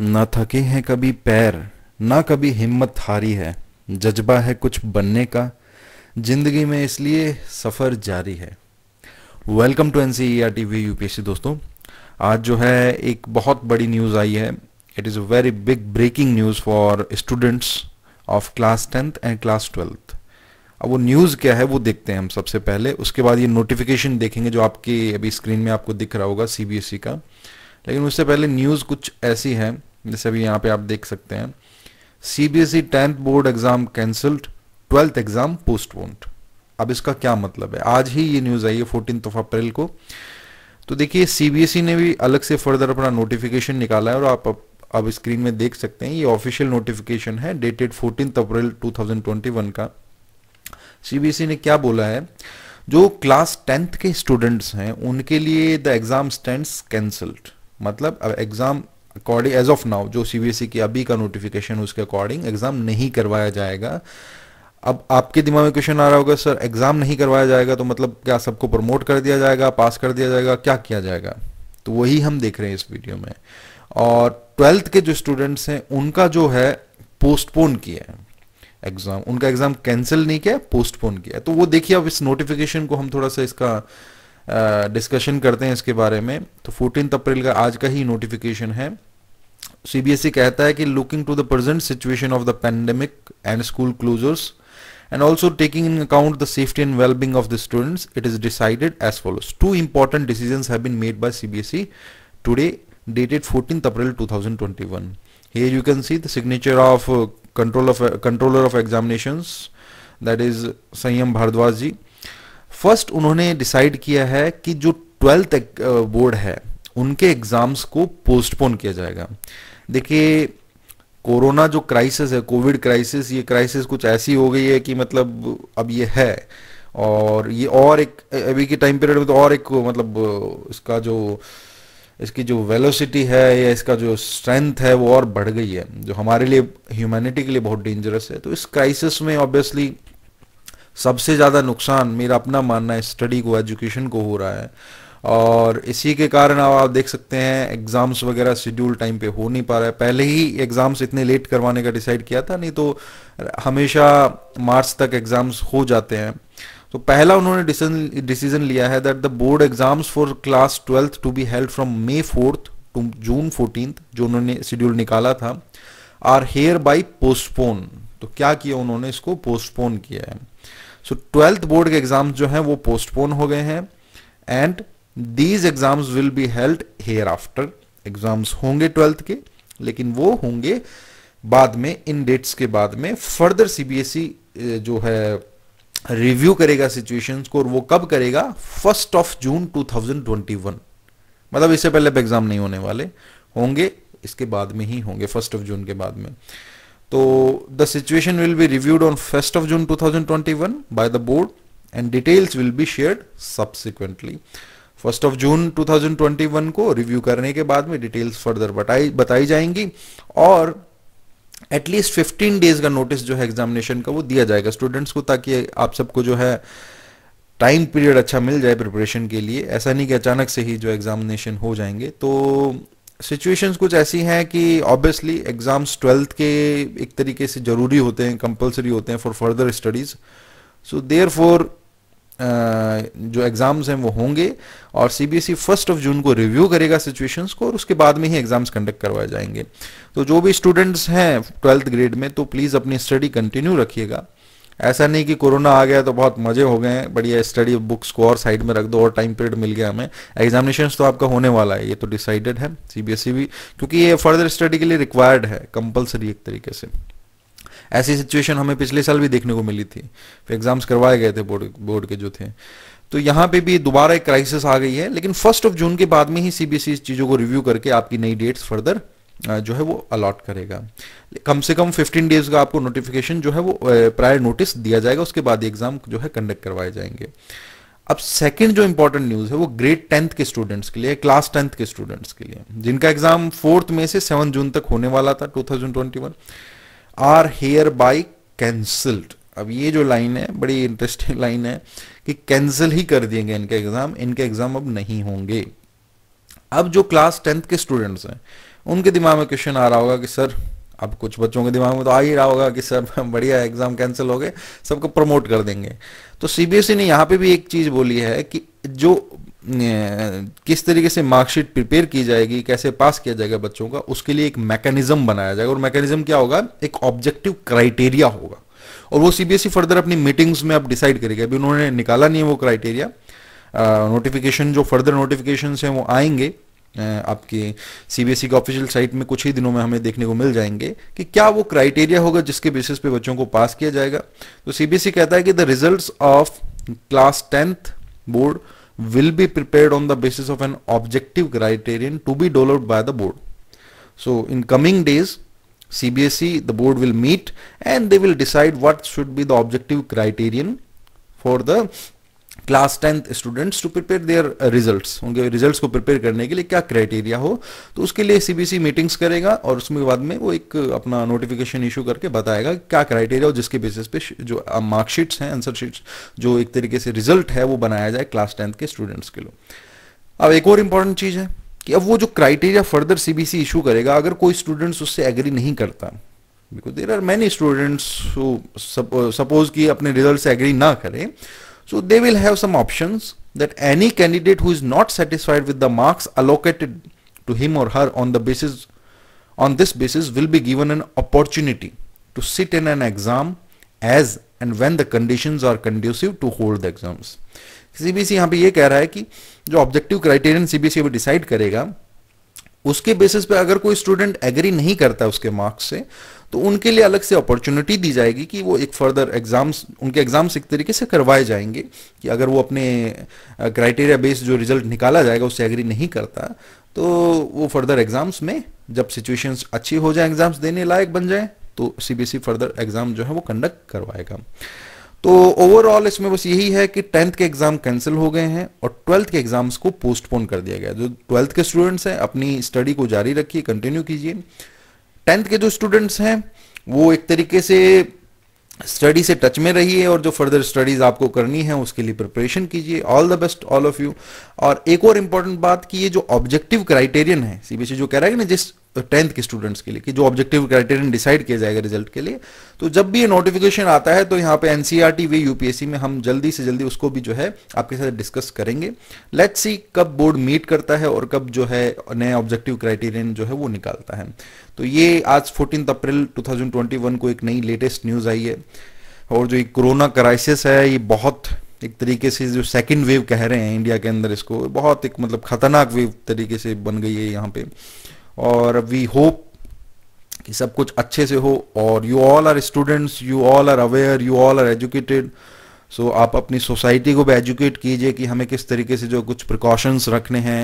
ना थके हैं कभी पैर ना कभी हिम्मत हारी है जज्बा है कुछ बनने का जिंदगी में इसलिए सफ़र जारी है welcome to N C E R T way UPSC दोस्तों आज जो है एक बहुत बड़ी न्यूज़ आई है it is a very big breaking news for students of class tenth and class twelfth अब वो न्यूज़ क्या है वो देखते हैं हम सबसे पहले उसके बाद ये नोटिफिकेशन देखेंगे जो आपके अभी स्क्रीन में आपको दिख रहा होगा सी e का लेकिन उससे पहले न्यूज़ कुछ ऐसी है जैसे अभी यहाँ पे आप देख सकते हैं C B S E tenth board exam cancelled twelfth exam postponed अब इसका क्या मतलब है आज ही ये न्यूज़ आई है फोर्टीन ऑफ अप्रैल को तो देखिए सीबीएसई e ने भी अलग से फर्दर अपना नोटिफिकेशन निकाला है और आप अब, अब स्क्रीन में देख सकते हैं ये ऑफिशियल नोटिफिकेशन है डेटेड फोर्टीन अप्रैल 2021 का सीबीएसई e ने क्या बोला है जो क्लास टेंथ के स्टूडेंट्स हैं उनके लिए द एग्जाम स्टैंड कैंसल्ड मतलब अब exam according as of now जो सीबीएसई e की अभी का नोटिफिकेशन उसके अकॉर्डिंग एग्जाम नहीं करवाया जाएगा अब आपके दिमाग में क्वेश्चन आ रहा होगा सर एग्जाम नहीं करवाया जाएगा तो मतलब क्या सबको प्रमोट कर दिया जाएगा पास कर दिया जाएगा क्या किया जाएगा तो वही हम देख रहे हैं इस वीडियो में और ट्वेल्थ के जो स्टूडेंट्स हैं उनका जो है पोस्टपोन किया है एग्जाम उनका एग्जाम कैंसिल नहीं किया पोस्टपोन किया तो वो देखिए अब इस नोटिफिकेशन को हम थोड़ा सा इसका डिस्कशन करते हैं इसके बारे में तो फोर्टीन अप्रैल का आज का ही नोटिफिकेशन है सीबीएसई e कहता है कि looking to the present situation of the pandemic and school closures and also taking in account the safety and wellbeing of the students it is decided as follows two important decision have been made by CBSE today dated fourteen April two thousand twenty one here you can see the signature of control of controller of examination that is संयम Bhardwaj ji first उन्होंने decide किया है कि जो twelfth board है उनके exams को postpone किया जाएगा देखिए कोरोना जो क्राइसिस है कोविड क्राइसिस ये क्राइसिस कुछ ऐसी हो गई है कि मतलब अब ये है और ये और एक अभी के टाइम पीरियड में तो और एक मतलब इसका जो इसकी जो वेलोसिटी है या इसका जो स्ट्रेंथ है वो और बढ़ गई है जो हमारे लिए ह्यूमैनिटी के लिए बहुत डेंजरस है तो इस क्राइसिस में ऑब्वियसली सबसे ज़्यादा नुकसान मेरा अपना मानना है स्टडी को एजुकेशन को हो रहा है और इसी के कारण अब आप देख सकते हैं एग्ज़ाम्स वगैरह शेड्यूल टाइम पे हो नहीं पा रहा है पहले ही एग्ज़ाम्स इतने लेट करवाने का डिसाइड किया था नहीं तो हमेशा मार्च तक एग्ज़ाम्स हो जाते हैं तो पहला उन्होंने डिसीजन लिया है that the board exams for class twelfth to be held from May fourth to June fourteen जो उन्होंने शेड्यूल निकाला था आर हेयर बाई पोस्टपोन तो क्या किया उन्होंने इसको पोस्टपोन किया है सो ट्वेल्थ बोर्ड के एग्जाम्स जो हैं वो पोस्टपोन हो गए हैं and these exams will be held hereafter exams होंगे ट्वेल्थ के लेकिन वो होंगे बाद में इन डेट्स के बाद में फर्दर सीबीएसई e, जो है रिव्यू करेगा सिचुएशंस को और वो कब करेगा फर्स्ट ऑफ जून 2021 मतलब इससे पहले एग्जाम नहीं होने वाले होंगे इसके बाद में ही होंगे फर्स्ट ऑफ जून के बाद में So तो the situation will be reviewed on 1st of June 2021 by the board and details will be shared subsequently first of June 2021 को रिव्यू करने के बाद में डिटेल्स फर्दर बताई बताई जाएंगी और एटलीस्ट 15 डेज का नोटिस जो है एग्जामिनेशन का वो दिया जाएगा स्टूडेंट्स को ताकि आप सबको जो है टाइम पीरियड अच्छा मिल जाए प्रिपरेशन के लिए ऐसा नहीं कि अचानक से ही जो एग्जामिनेशन हो जाएंगे तो सिचुएशंस कुछ ऐसी हैं कि ऑब्वियसली एग्ज़ाम्स ट्वेल्थ के एक तरीके से ज़रूरी होते हैं कंपलसरी होते हैं for further studies so therefore जो एग्ज़ाम्स हैं वो होंगे और C B S E first of June को रिव्यू करेगा सिचुएशंस को और उसके बाद में ही एग्ज़ाम्स कंडक्ट करवाए जाएंगे तो जो भी स्टूडेंट्स हैं ट्वेल्थ ग्रेड में तो प्लीज़ अपनी स्टडी कंटिन्यू रखिएगा ऐसा नहीं कि कोरोना आ गया तो बहुत मजे हो गए बढ़िया स्टडी बुक्स को और साइड में रख दो और टाइम पीरियड मिल गया हमें एग्जामिनेशन तो आपका होने वाला है ये तो डिसाइडेड है सीबीएसई e भी क्योंकि ये फर्दर स्टडी के लिए रिक्वायर्ड है कंपल्सरी एक तरीके से ऐसी सिचुएशन हमें पिछले साल भी देखने को मिली थी एग्जाम्स करवाए गए थे बोर्ड बोर्ड के जो थे तो यहाँ पे भी दोबारा एक क्राइसिस आ गई है लेकिन फर्स्ट ऑफ जून के बाद में ही सीबीएसई e इस चीज़ों को रिव्यू करके आपकी नई डेट्स फर्दर जो है वो अलॉट करेगा कम से कम 15 डेज का आपको नोटिफिकेशन जो है वो प्रायर नोटिस दिया जाएगा उसके बाद एग्जाम जो है कंडक्ट करवाए जाएंगे अब सेकंड जो इंपॉर्टेंट न्यूज है वो ग्रेड टेंथ के स्टूडेंट्स के लिए क्लास टेंथ के स्टूडेंट्स के लिए जिनका एग्जाम फोर्थ में से सेवन जून तक होने वाला था two are hereby cancelled अब ये जो लाइन है बड़ी इंटरेस्टिंग लाइन है कि कैंसिल ही कर देंगे इनके एग्जाम इनके एग्जाम अब नहीं होंगे अब जो क्लास टेंथ के स्टूडेंट्स हैं उनके दिमाग में क्वेश्चन आ रहा होगा कि सर अब कुछ बच्चों के दिमाग में तो आ ही रहा होगा कि सर बढ़िया एग्जाम कैंसिल हो गए सबको प्रमोट कर देंगे तो सीबीएसई e ने यहाँ पे भी एक चीज बोली है कि जो किस तरीके से मार्कशीट प्रिपेयर की जाएगी कैसे पास किया जाएगा बच्चों का उसके लिए एक मैकेनिज्म बनाया जाएगा और मैकेनिज्म क्या होगा एक ऑब्जेक्टिव क्राइटेरिया होगा और वो सीबीएसई फर्दर e अपनी मीटिंग्स में अब डिसाइड करेगा अभी उन्होंने निकाला नहीं है वो क्राइटेरिया नोटिफिकेशन जो फर्दर नोटिफिकेशन है वो आएंगे आपके सीबीएसई के ऑफिशियल साइट में कुछ ही दिनों में हमें देखने को मिल जाएंगे कि क्या वो क्राइटेरिया होगा जिसके बेसिस पे बच्चों को पास किया जाएगा तो सीबीएसई e कहता है कि the result of class tenth board will be prepare on the basis of an objective criterion to be dole by the board so in coming days CBSE the board will meet and they will decide what should be the objective criterion for the class tenth students to prepare their results उनके results को prepare करने के लिए क्या criteria हो तो उसके लिए सीबीसी मीटिंग्स करेगा और उसमें बाद में वो एक uh, अपना नोटिफिकेशन इशू करके बताएगा क्या क्राइटेरिया हो जिसके बेसिस पे जो मार्कशीट्स uh, हैं आंसर शीट्स जो एक तरीके से रिजल्ट है वो बनाया जाए क्लास टेंथ के स्टूडेंट्स के लिए अब एक और इंपॉर्टेंट चीज़ है कि अब वो जो क्राइटेरिया फर्दर सीबीसी इशू करेगा अगर कोई स्टूडेंट्स उससे एग्री नहीं करता because there are many students suppose कि अपने रिजल्ट से एग्री ना करें So they will have some options that any candidate who is not satisfied with the marks allocated to him or her on the basis on this basis will be given an opportunity to sit in an exam as and when the conditions are conducive to hold the exams. CBC B C यहाँ पे ये कह रहा है कि जो objective criterion अभी करेगा उसके बेसिस पे अगर कोई स्टूडेंट एग्री नहीं करता उसके मार्क्स से तो उनके लिए अलग से अपॉर्चुनिटी दी जाएगी कि वो एक फर्दर एग्जाम्स उनके एग्जाम्स एक तरीके से करवाए जाएंगे कि अगर वो अपने क्राइटेरिया बेस्ड जो रिजल्ट निकाला जाएगा उससे एग्री नहीं करता तो वो फर्दर एग्जाम्स में जब सिचुएशन अच्छी हो जाए एग्जाम्स देने लायक बन जाए तो सीबीएसई फर्दर एग्जाम जो है वो कंडक्ट करवाएगा तो ओवरऑल इसमें बस यही है कि टेंथ के एग्जाम कैंसिल हो गए हैं और ट्वेल्थ के एग्जाम्स को पोस्टपोन कर दिया गया जो ट्वेल्थ के स्टूडेंट्स हैं अपनी स्टडी को जारी रखिए कंटिन्यू कीजिए टेंथ के जो स्टूडेंट्स हैं वो एक तरीके से स्टडी से टच में रहिए और जो फर्दर स्टडीज आपको करनी है उसके लिए प्रिपरेशन कीजिए all the best all of you और एक और इंपॉर्टेंट बात कि ये जो ऑब्जेक्टिव क्राइटेरियन है सीबीएसई जो कह रहा है ना जिस टेंथ के स्टूडेंट्स के लिए कि जो ऑब्जेक्टिव क्राइटेरियन डिसाइड किया जाएगा रिजल्ट के लिए तो जब भी ये नोटिफिकेशन आता है तो यहाँ पे एनसीईआरटी वे यूपीएससी में हम जल्दी से जल्दी उसको भी जो है आपके साथ डिस्कस करेंगे लेट सी कब बोर्ड मीट करता है और कब जो है नए ऑब्जेक्टिव क्राइटेरियन जो है वो निकालता है तो ये आज फोर्टीन अप्रैल टू को एक नई लेटेस्ट न्यूज आई है और जो कोरोना क्राइसिस है ये बहुत एक तरीके से जो सेकेंड वेव कह रहे हैं इंडिया के अंदर इसको बहुत एक मतलब खतरनाक वेव तरीके से बन गई है यहाँ पे और वी होप कि सब कुछ अच्छे से हो और you all are students you all are aware you all are educated so आप अपनी सोसाइटी को भी एजुकेट कीजिए कि हमें किस तरीके से जो कुछ प्रिकॉशंस रखने हैं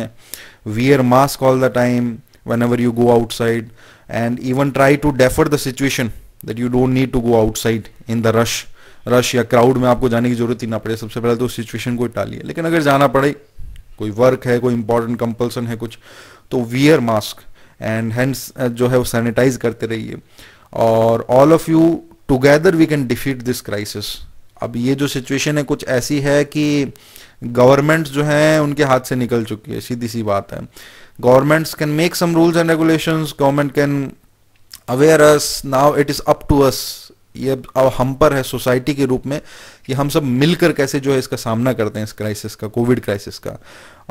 wear mask all the time whenever you go outside and even try to defer the situation that you don't need to go outside in the rush rush या क्राउड में आपको जाने की जरूरत ही ना पड़े सबसे पहले तो उस सिचुएशन को टालिए लेकिन अगर जाना पड़े कोई वर्क है कोई इंपॉर्टेंट कंपल्सन है कुछ तो wear mask and hands uh, जो है वो सैनिटाइज करते रहिए और all of you together we can defeat this crisis अब ये जो सिचुएशन है कुछ ऐसी है कि गवर्नमेंट्स जो हैं उनके हाथ से निकल चुकी है सीधी सी बात है governments can make some rules and regulations government can aware us now it is up to us ये अब हम पर है सोसाइटी के रूप में कि हम सब मिलकर कैसे जो है इसका सामना करते हैं इस क्राइसिस का कोविड क्राइसिस का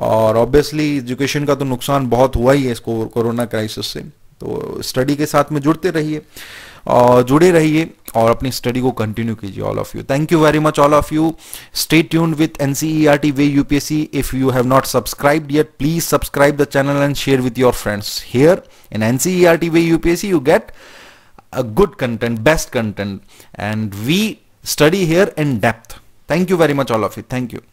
और ऑब्वियसली एजुकेशन का तो नुकसान बहुत हुआ ही है इसको कोरोना क्राइसिस से तो स्टडी के साथ में जुड़ते रहिए और जुड़े रहिए और अपनी स्टडी को कंटिन्यू कीजिए all of you thank you very much all of you stay tuned with NCERT way UPSC if you have not subscribe yet please subscribe the channel and share with your friends here in NCERT way UPSC you get a good content, best content. And we study here in depth. Thank you very much all of you. Thank you.